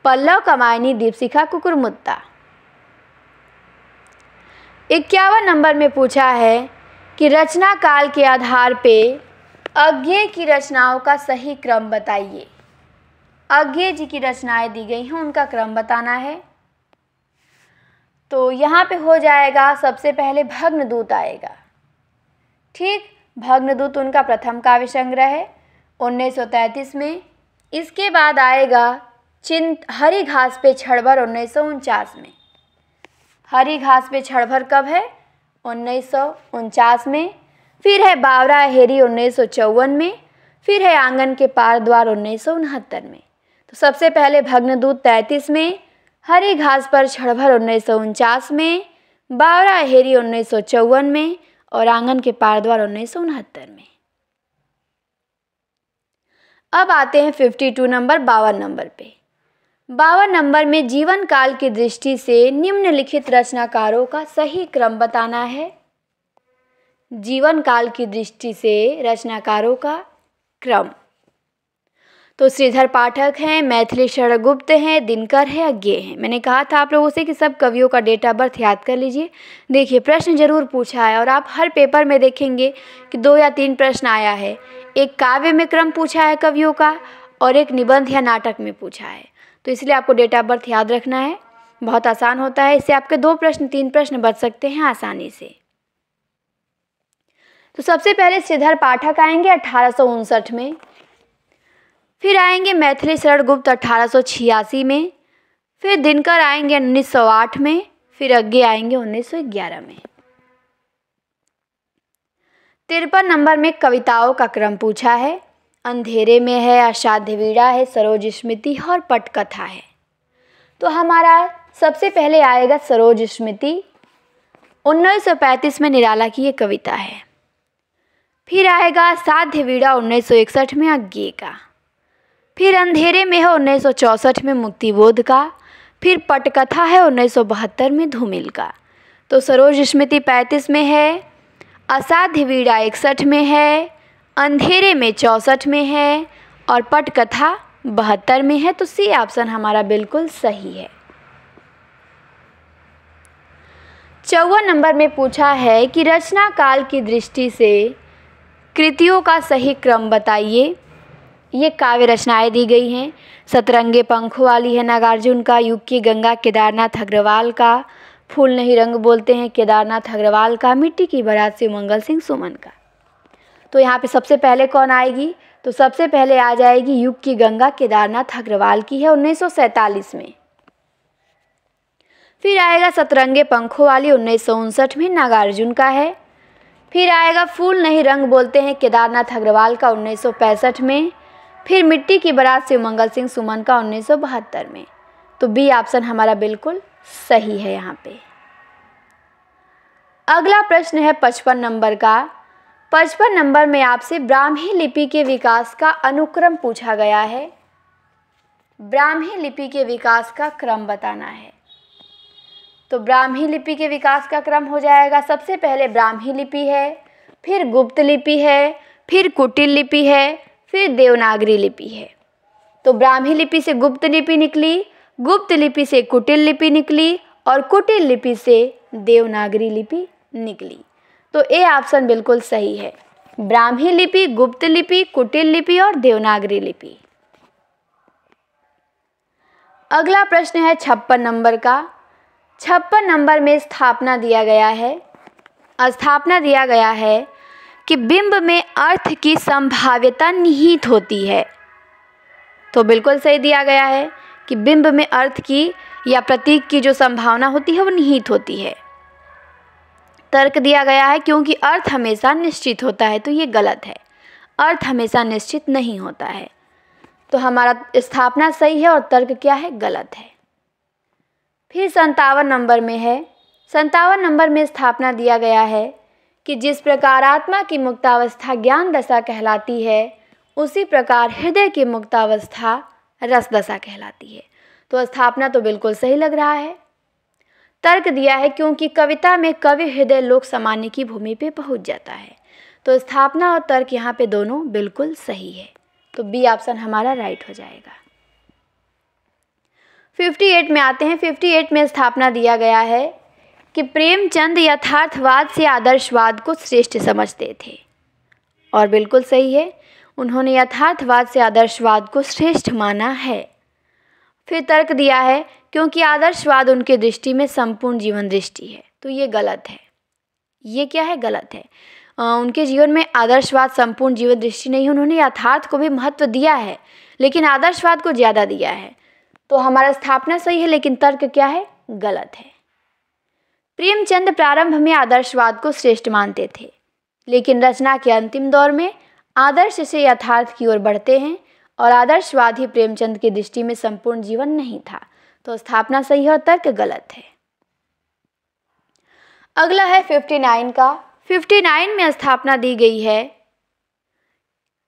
पल्लव कमायनी दीपशिखा कुकुरमुत्ता इक्यावन नंबर में पूछा है कि रचना काल के आधार पे अज्ञे की रचनाओं का सही क्रम बताइए अज्ञे जी की रचनाएं दी गई हैं उनका क्रम बताना है तो यहाँ पे हो जाएगा सबसे पहले भग्नदूत आएगा ठीक भग्नदूत उनका प्रथम काव्य संग्रह है उन्नीस में इसके बाद आएगा चिंत हरी घास पे छड़भर उन्नीस में हरी घास पे छड़भर कब है उन्नीस में फिर है बावरा हेरी उन्नीस में फिर है आंगन के पार द्वार उन्नीस में तो सबसे पहले भग्नदूत तैतीस में हरे घास पर छड़भर उन्नीस में बावरा हेरी उन्नीस में और आंगन के पार द्वार उन्नीस में अब आते हैं 52 नंबर बावन नंबर पे बावन नंबर में जीवन काल की दृष्टि से निम्नलिखित रचनाकारों का सही क्रम बताना है जीवन काल की दृष्टि से रचनाकारों का क्रम तो श्रीधर पाठक हैं मैथिली शरण गुप्त हैं दिनकर है अज्ञे हैं मैंने कहा था आप लोगों से कि सब कवियों का डेट ऑफ बर्थ याद कर लीजिए देखिए प्रश्न जरूर पूछा है और आप हर पेपर में देखेंगे कि दो या तीन प्रश्न आया है एक काव्य में क्रम पूछा है कवियों का और एक निबंध या नाटक में पूछा है तो इसलिए आपको डेट ऑफ बर्थ याद रखना है बहुत आसान होता है इससे आपके दो प्रश्न तीन प्रश्न बच सकते हैं आसानी से तो सबसे पहले श्रीधर पाठक आएंगे अठारह में फिर आएंगे मैथिली शरण गुप्त अठारह में फिर दिनकर आएंगे 1908 में फिर अग्नि आएंगे 1911 में तिरपन नंबर में कविताओं का क्रम पूछा है अंधेरे में है अषाध्य वीड़ा है सरोज स्मृति और पटकथा है तो हमारा सबसे पहले आएगा सरोज स्मृति 1935 में निराला की ये कविता है फिर आएगा साध्य वीड़ा उन्नीस सौ इकसठ में अज्ञे का फिर अंधेरे में है उन्नीस सौ चौंसठ में मुक्तिबोध का फिर पटकथा है उन्नीस सौ बहत्तर में धूमिल का तो सरोज स्मृति पैंतीस में है असाध्य वीड़ा इकसठ में है अंधेरे में चौसठ में है और पटकथा बहत्तर में है तो सी ऑप्शन हमारा बिल्कुल सही है चौवन नंबर में पूछा है कि रचना काल की दृष्टि से कृतियों का सही क्रम बताइए ये काव्य रचनाएं दी गई हैं सतरंगे पंखों वाली है नागार्जुन का युग की गंगा केदारनाथ अग्रवाल का फूल नहीं रंग बोलते हैं केदारनाथ अग्रवाल का मिट्टी की बरात से मंगल सिंह सुमन का तो यहाँ पे सबसे पहले कौन आएगी तो सबसे पहले आ जाएगी युग की गंगा केदारनाथ अग्रवाल की है उन्नीस में फिर आएगा सतरंगे पंखों वाली उन्नीस में नागार्जुन का है फिर आएगा फूल नहीं रंग बोलते हैं केदारनाथ अग्रवाल का उन्नीस में फिर मिट्टी की बरात शिव मंगल सिंह सुमन का उन्नीस में तो बी ऑप्शन हमारा बिल्कुल सही है यहाँ पे अगला प्रश्न है पचपन नंबर का पचपन नंबर में आपसे ब्राह्मी लिपि के विकास का अनुक्रम पूछा गया है ब्राह्मी लिपि के विकास का क्रम बताना है तो ब्राह्मी लिपि के विकास का क्रम हो जाएगा सबसे पहले ब्राह्मी लिपि है फिर गुप्त लिपि है फिर कुटिल लिपि है फिर देवनागरी लिपि है तो ब्राह्मी लिपि से गुप्त लिपि निकली गुप्त लिपि से कुटिल लिपि निकली और कुटिल लिपि से देवनागरी लिपि निकली तो ए ऑप्शन बिल्कुल सही है ब्राह्मी लिपि गुप्त लिपि कुटिल लिपि और देवनागरी लिपि अगला प्रश्न है छप्पन नंबर का छप्पन नंबर में स्थापना दिया गया है स्थापना दिया गया है कि बिंब में अर्थ की संभाव्यता निहित होती है तो बिल्कुल सही दिया गया है कि बिंब में अर्थ की या प्रतीक की जो संभावना होती है वो निहित होती है तर्क दिया गया है क्योंकि अर्थ हमेशा निश्चित होता है तो ये गलत है अर्थ हमेशा निश्चित नहीं होता है तो हमारा स्थापना सही है और तर्क क्या है गलत है फिर संतावन नंबर में है संतावन नंबर में स्थापना दिया गया है कि जिस प्रकार आत्मा की मुक्तावस्था ज्ञान दशा कहलाती है उसी प्रकार हृदय की मुक्तावस्था रस दशा कहलाती है तो स्थापना तो बिल्कुल सही लग रहा है तर्क दिया है क्योंकि कविता में कवि हृदय लोक सामान्य की भूमि पे पहुंच जाता है तो स्थापना और तर्क यहाँ पे दोनों बिल्कुल सही है तो बी ऑप्शन हमारा राइट हो जाएगा 58 में आते हैं 58 में स्थापना दिया गया है कि प्रेमचंद यथार्थवाद से आदर्शवाद को श्रेष्ठ समझते थे और बिल्कुल सही है उन्होंने यथार्थवाद से आदर्शवाद को श्रेष्ठ माना है फिर तर्क दिया है क्योंकि आदर्शवाद उनके दृष्टि में संपूर्ण जीवन दृष्टि है तो ये गलत है ये क्या है गलत है उनके जीवन में आदर्शवाद संपूर्ण जीवन दृष्टि नहीं उन्होंने यथार्थ को भी महत्व दिया है लेकिन आदर्शवाद को ज़्यादा दिया है तो हमारा स्थापना सही है लेकिन तर्क क्या है गलत है प्रेमचंद प्रारंभ में आदर्शवाद को श्रेष्ठ मानते थे लेकिन रचना के अंतिम दौर में आदर्श से यथार्थ की ओर बढ़ते हैं और आदर्शवाद ही प्रेमचंद की दृष्टि में संपूर्ण जीवन नहीं था तो स्थापना सही है और तर्क गलत है अगला है 59 का 59 में स्थापना दी गई है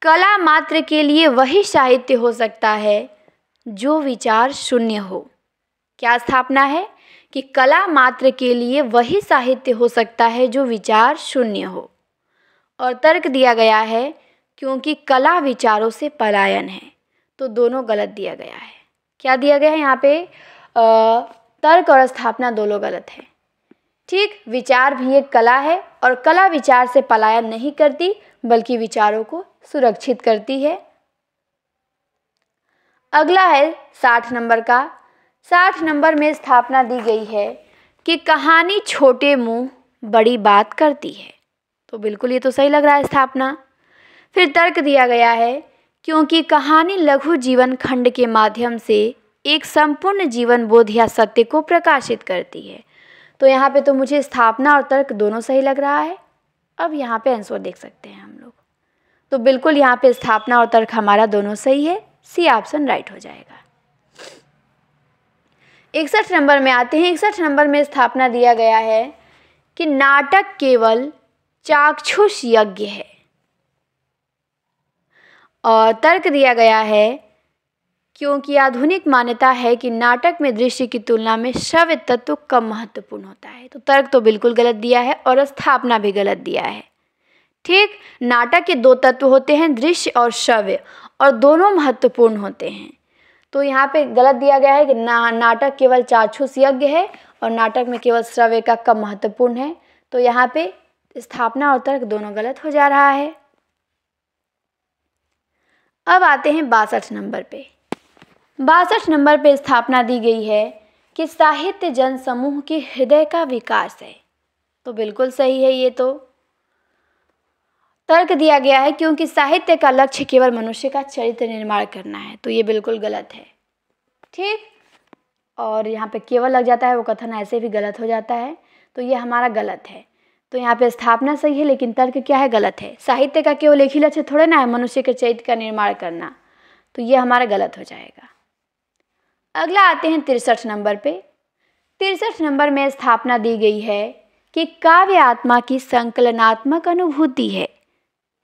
कला मात्र के लिए वही साहित्य हो सकता है जो विचार शून्य हो क्या स्थापना है कि कला मात्र के लिए वही साहित्य हो सकता है जो विचार शून्य हो और तर्क दिया गया है क्योंकि कला विचारों से पलायन है तो दोनों गलत दिया गया है क्या दिया गया है यहाँ पे आ, तर्क और स्थापना दोनों गलत है ठीक विचार भी एक कला है और कला विचार से पलायन नहीं करती बल्कि विचारों को सुरक्षित करती है अगला है साठ नंबर का साठ नंबर में स्थापना दी गई है कि कहानी छोटे मुंह बड़ी बात करती है तो बिल्कुल ये तो सही लग रहा है स्थापना फिर तर्क दिया गया है क्योंकि कहानी लघु जीवन खंड के माध्यम से एक संपूर्ण जीवन बोध या सत्य को प्रकाशित करती है तो यहाँ पे तो मुझे स्थापना और तर्क दोनों सही लग रहा है अब यहाँ पे आंसर देख सकते हैं हम लोग तो बिल्कुल यहाँ पे स्थापना और तर्क हमारा दोनों सही है सी ऑप्शन राइट हो जाएगा इकसठ नंबर में आते हैं इकसठ नंबर में स्थापना दिया गया है कि नाटक केवल चाक्षुष यज्ञ है और तर्क दिया गया है क्योंकि आधुनिक मान्यता है कि नाटक में दृश्य की तुलना में श्रव्य तत्व कम महत्वपूर्ण होता है तो तर्क तो बिल्कुल गलत दिया है और स्थापना भी गलत दिया है ठीक नाटक के दो तत्व होते हैं दृश्य और श्रव्य और दोनों महत्वपूर्ण होते हैं तो यहाँ पे गलत दिया गया है कि ना नाटक केवल चाक्षुष यज्ञ है और नाटक में केवल श्रव्य का कम महत्वपूर्ण है तो यहाँ पे स्थापना और तर्क दोनों गलत हो जा रहा है अब आते हैं बासठ नंबर पे बासठ नंबर पे स्थापना दी गई है कि साहित्य जन समूह के हृदय का विकास है तो बिल्कुल सही है ये तो तर्क दिया गया है क्योंकि साहित्य का लक्ष्य केवल मनुष्य का चरित्र निर्माण करना है तो ये बिल्कुल गलत है ठीक और यहाँ पे केवल लग जाता है वो कथन ऐसे भी गलत हो जाता है तो ये हमारा गलत है तो यहाँ पे स्थापना सही है लेकिन तर्क क्या है गलत है साहित्य का केवल एक ही लक्ष्य थोड़े ना है मनुष्य के चरित्र का निर्माण करना तो ये हमारा गलत हो जाएगा अगला आते हैं तिरसठ नंबर पे तिरसठ नंबर में स्थापना दी गई है कि काव्य आत्मा की संकलनात्मक अनुभूति है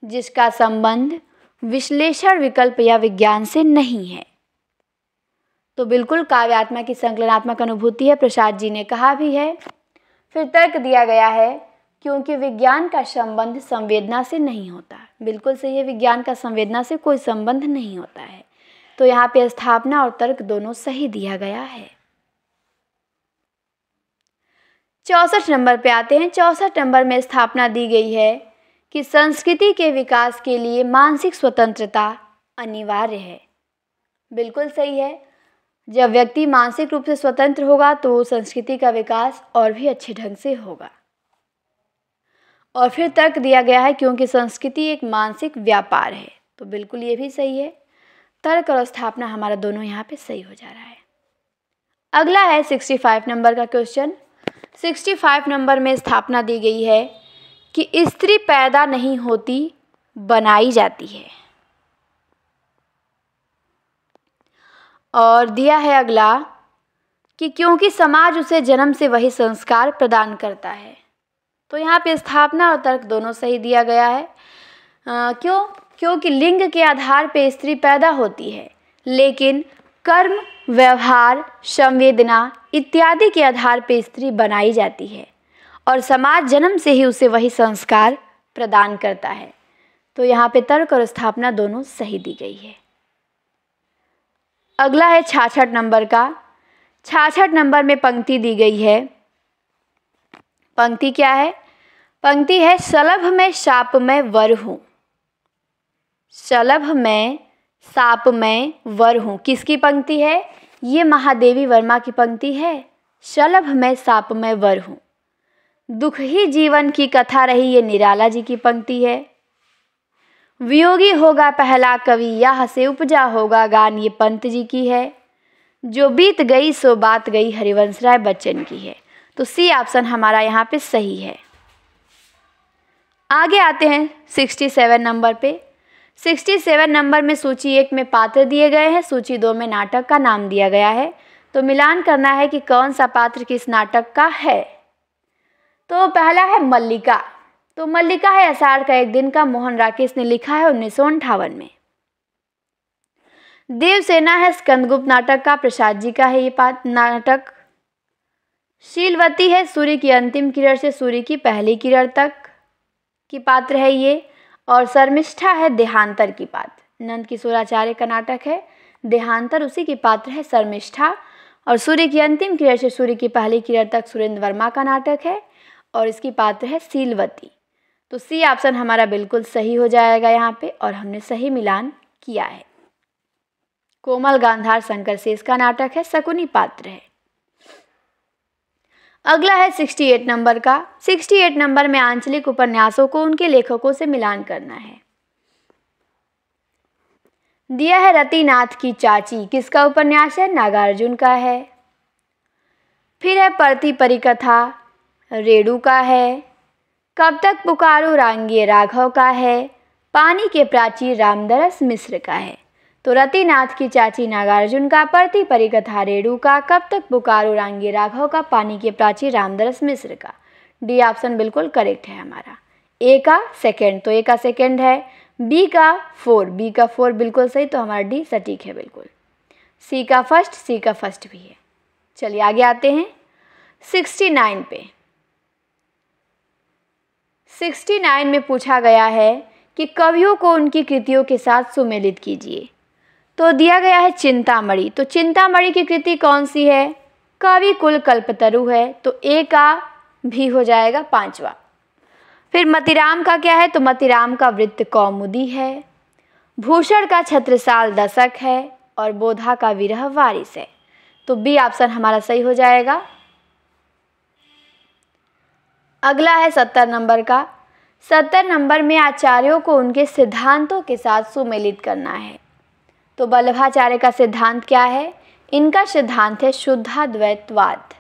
जिसका संबंध विश्लेषण विकल्प या विज्ञान से नहीं है तो बिल्कुल काव्यात्मा की संकलनात्मक अनुभूति है प्रसाद जी ने कहा भी है फिर तर्क दिया गया है क्योंकि विज्ञान का संबंध संवेदना से नहीं होता बिल्कुल सही है विज्ञान का संवेदना से कोई संबंध नहीं होता है तो यहाँ पे स्थापना और तर्क दोनों सही दिया गया है चौसठ नंबर पे आते हैं चौसठ नंबर में स्थापना दी गई है कि संस्कृति के विकास के लिए मानसिक स्वतंत्रता अनिवार्य है बिल्कुल सही है जब व्यक्ति मानसिक रूप से स्वतंत्र होगा तो संस्कृति का विकास और भी अच्छे ढंग से होगा और फिर तर्क दिया गया है क्योंकि संस्कृति एक मानसिक व्यापार है तो बिल्कुल ये भी सही है तर्क और स्थापना हमारा दोनों यहाँ पे सही हो जा रहा है अगला है सिक्सटी फाइव नंबर का क्वेश्चन सिक्सटी फाइव नंबर में स्थापना दी गई है कि स्त्री पैदा नहीं होती बनाई जाती है और दिया है अगला कि क्योंकि समाज उसे जन्म से वही संस्कार प्रदान करता है तो यहाँ पे स्थापना और तर्क दोनों सही दिया गया है आ, क्यों क्योंकि लिंग के आधार पे स्त्री पैदा होती है लेकिन कर्म व्यवहार संवेदना इत्यादि के आधार पे स्त्री बनाई जाती है और समाज जन्म से ही उसे वही संस्कार प्रदान करता है तो यहाँ पे तर्क और स्थापना दोनों सही दी गई है अगला है छाछठ नंबर का छाछठ नंबर में पंक्ति दी गई है पंक्ति क्या है पंक्ति है सलभ में शाप में वर हूँ सलभ में साप में वर हूँ किसकी पंक्ति है ये महादेवी वर्मा की पंक्ति है शलभ में साप में वर हूँ दुख ही जीवन की कथा रही ये निराला जी की पंक्ति है वियोगी होगा पहला कवि यह से उपजा होगा गान ये पंत जी की है जो बीत गई सो बात गई हरिवंश राय बच्चन की है तो सी ऑप्शन हमारा यहाँ पे सही है आगे आते हैं 67 नंबर पे 67 नंबर में सूची एक में पात्र दिए गए हैं सूची दो में नाटक का नाम दिया गया है तो मिलान करना है कि कौन सा पात्र किस नाटक का है तो पहला है मल्लिका तो मल्लिका है असार का एक दिन का मोहन राकेश ने लिखा है उन्नीस में देवसेना है स्कंदगुप्त नाटक का प्रसाद जी का है ये पात नाटक शीलवती है सूर्य की अंतिम किरण से सूर्य की पहली किरण तक की पात्र है ये और शर्मिष्ठा है देहांतर की पात्र नंद किशोराचार्य का नाटक है देहांतर उसी की पात्र है शर्मिष्ठा और सूर्य की अंतिम किरण से सूर्य की पहली किरण तक सुरेंद्र वर्मा का नाटक है और इसकी पात्र है सीलवती तो सी ऑप्शन हमारा बिल्कुल सही हो जाएगा यहाँ पे और हमने सही मिलान किया है कोमल गांधार शंकर से इसका नाटक है शकुनी पात्र है अगला है 68 नंबर का 68 नंबर में आंचलिक उपन्यासों को उनके लेखकों से मिलान करना है दिया है रतिनाथ की चाची किसका उपन्यास है नागार्जुन का है फिर है परती परिकथा रेणु का है कब तक पुकारो रांगिए राघव का है पानी के प्राची रामदरस मिश्र का है तो रतिनाथ की चाची नागार्जुन का प्रति परिकथा कथा रेणु का कब तक पुकारो रांगी राघव का पानी के प्राची रामदरस मिश्र का डी ऑप्शन बिल्कुल करेक्ट है हमारा ए का सेकेंड तो ए का सेकेंड है बी का फोर बी का फोर बिल्कुल सही तो हमारा डी सटीक है बिल्कुल सी का फर्स्ट सी का फर्स्ट भी है चलिए आगे आते हैं सिक्सटी नाइन पे 69 में पूछा गया है कि कवियों को उनकी कृतियों के साथ सुमेलित कीजिए तो दिया गया है चिंतामणि तो चिंतामणि की कृति कौन सी है कवि कुल कल्पतरु है तो ए का भी हो जाएगा पांचवा फिर मतिराम का क्या है तो मतिराम का वृत्त कौमुदी है भूषण का छत्रसाल दशक है और बोधा का विरह वारिस है तो बी ऑप्शन हमारा सही हो जाएगा अगला है सत्तर नंबर का सत्तर नंबर में आचार्यों को उनके सिद्धांतों के साथ सुमेलित करना है तो बल्लभाचार्य का सिद्धांत क्या है इनका सिद्धांत है शुद्धाद्वैतवाद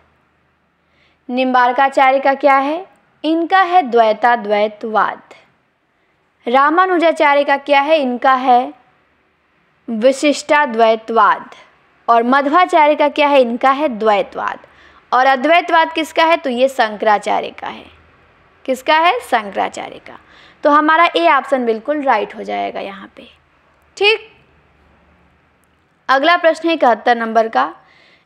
निम्बारकाचार्य का क्या है इनका है द्वैताद्वैतवाद रामानुजाचार्य का क्या है इनका है विशिष्टाद्वैतवाद और मध्वाचार्य का क्या है इनका है द्वैतवाद और अद्वैतवाद किसका है तो ये शंकराचार्य का है किसका है शंकराचार्य का तो हमारा ए ऑप्शन बिल्कुल राइट हो जाएगा यहाँ पे ठीक अगला प्रश्न है इकहत्तर नंबर का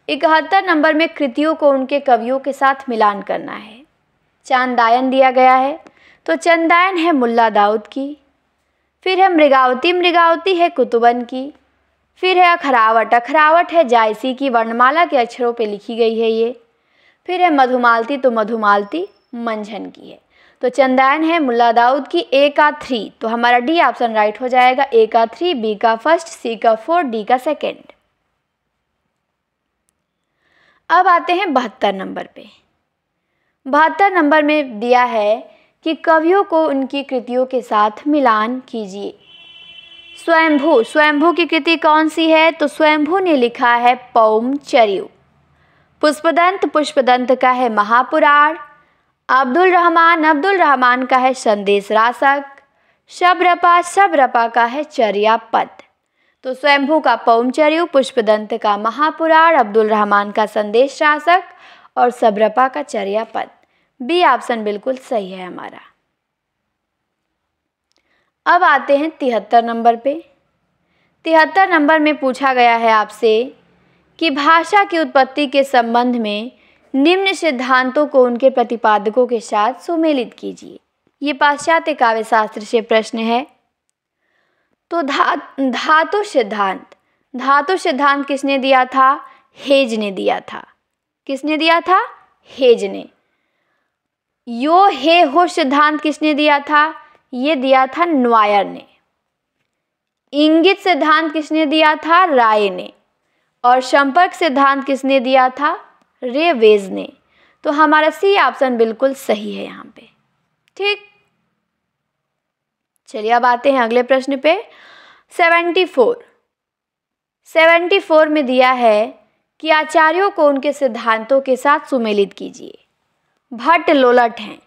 इकहत्तर नंबर में कृतियों को उनके कवियों के साथ मिलान करना है चांदायन दिया गया है तो चंदायन है मुल्ला दाऊद की फिर है मृगावती मृगावती है कुतुबन की फिर है अखरावट अखरावट है जायसी की वर्णमाला के अक्षरों पे लिखी गई है ये फिर है मधुमालती तो मधुमालती मंझन की है तो चंदायन है मुल्ला दाऊद की ए का थ्री तो हमारा डी ऑप्शन राइट हो जाएगा ए का थ्री बी का फर्स्ट सी का फोर डी का सेकेंड अब आते हैं बहत्तर नंबर पे बहत्तर नंबर में दिया है कि कवियों को उनकी कृतियों के साथ मिलान कीजिए स्वयंभू स्वयंभू की कृति कौन सी है तो स्वयंभू ने लिखा है पौम चरयू पुष्पदंत पुष्पदंत का है महापुराण अब्दुल रहमान अब्दुल रहमान का है संदेश राशक शबरपा शबरपा का है चर्या पद तो स्वयंभू का पौमचर्यु पुष्पदंत का महापुराण अब्दुल रहमान का संदेश शासक और सबरपा का चर्या पद बी ऑप्शन बिल्कुल सही है हमारा अब आते हैं तिहत्तर नंबर पे तिहत्तर नंबर में पूछा गया है आपसे कि भाषा की उत्पत्ति के संबंध में निम्न सिद्धांतों को उनके प्रतिपादकों के साथ सुमेलित कीजिए ये पाश्चात्य काव्य शास्त्र से प्रश्न है तो धा धातु सिद्धांत धातु सिद्धांत किसने दिया था हेज ने दिया था किसने दिया था हेज ने यो हे हो सिद्धांत किसने दिया था ये दिया था न्वायर ने इंगित सिद्धांत किसने दिया था राय ने और संपर्क सिद्धांत किसने दिया था रे वेज ने तो हमारा सी ऑप्शन बिल्कुल सही है यहाँ पे ठीक चलिए अब आते हैं अगले प्रश्न पे सेवेंटी फोर सेवेंटी फोर में दिया है कि आचार्यों को उनके सिद्धांतों के साथ सुमेलित कीजिए भट्ट लोलट हैं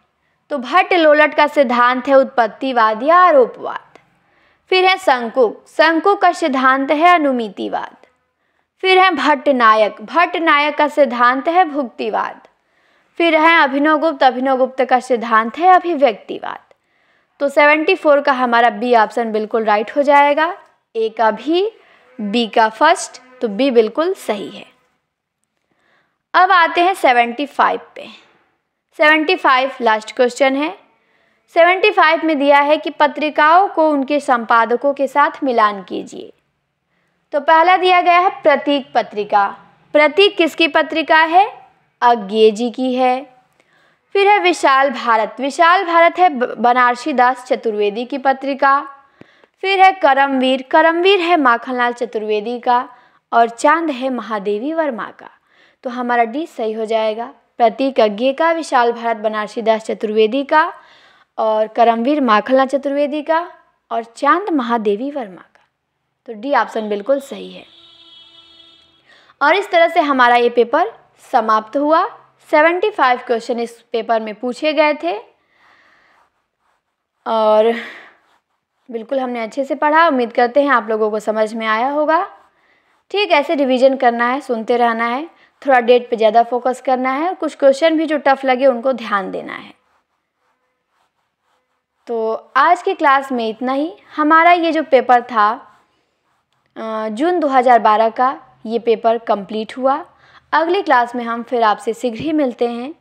तो भट्ट लोलट का सिद्धांत है उत्पत्तिवाद या आरोपवाद फिर है संकुक संकुक का सिद्धांत है अनुमितिवाद फिर हैं भट्ट नायक भट्ट नायक का सिद्धांत है भुक्तिवाद फिर है अभिनवगुप्त अभिनवगुप्त का सिद्धांत है अभिव्यक्तिवाद तो 74 का हमारा बी ऑप्शन बिल्कुल राइट हो जाएगा ए का भी बी का फर्स्ट तो बी बिल्कुल सही है अब आते हैं 75 पे 75 लास्ट क्वेश्चन है 75 में दिया है कि पत्रिकाओं को उनके संपादकों के साथ मिलान कीजिए तो पहला दिया गया है प्रतीक पत्रिका प्रतीक किसकी पत्रिका है अज्ञे जी की है फिर है विशाल भारत विशाल भारत है बनारसी दास चतुर्वेदी की पत्रिका फिर है करमवीर करमवीर है माखनलाल चतुर्वेदी का और चांद है महादेवी वर्मा का तो हमारा डी सही हो जाएगा प्रतीक अज्ञे का विशाल भारत बनारसी दास चतुर्वेदी का और करमवीर माखनलाल चतुर्वेदी का और चांद महादेवी वर्मा तो डी ऑप्शन बिल्कुल सही है और इस तरह से हमारा ये पेपर समाप्त हुआ 75 क्वेश्चन इस पेपर में पूछे गए थे और बिल्कुल हमने अच्छे से पढ़ा उम्मीद करते हैं आप लोगों को समझ में आया होगा ठीक ऐसे रिवीजन करना है सुनते रहना है थोड़ा डेट पे ज़्यादा फोकस करना है और कुछ क्वेश्चन भी जो टफ लगे उनको ध्यान देना है तो आज की क्लास में इतना ही हमारा ये जो पेपर था जून 2012 का ये पेपर कंप्लीट हुआ अगली क्लास में हम फिर आपसे शीघ्र ही मिलते हैं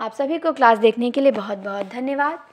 आप सभी को क्लास देखने के लिए बहुत बहुत धन्यवाद